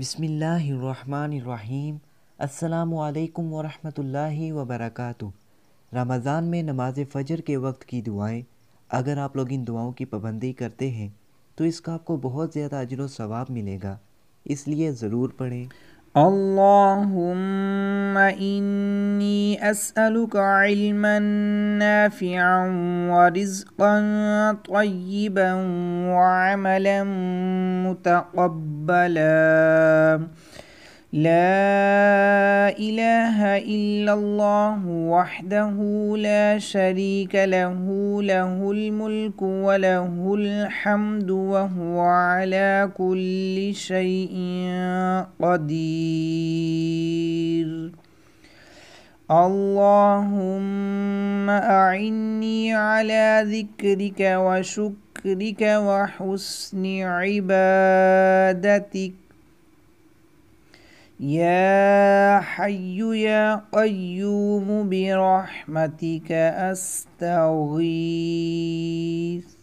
بسم اللہ الرحمن الرحیم السلام علیکم ورحمۃ اللہ وبرکاتہ رمضان میں نماز فجر کے وقت کی دعائیں اگر آپ لوگ ان دعاؤں کی پابندی کرتے ہیں تو اس کا آپ کو بہت زیادہ اجر و ثواب ملے گا اس لیے ضرور پڑھیں اللهم إني أسألك علما نافعا ورزقا طيبا وعملا متقبلا لا إله إلا الله وحده لا شريك له له الملك وله الحمد وهو على كل شيء قدير اللهم أعني على ذكرك وشكرك وحسن عبادتك يا حي يا قيوم برحمتك أستغيث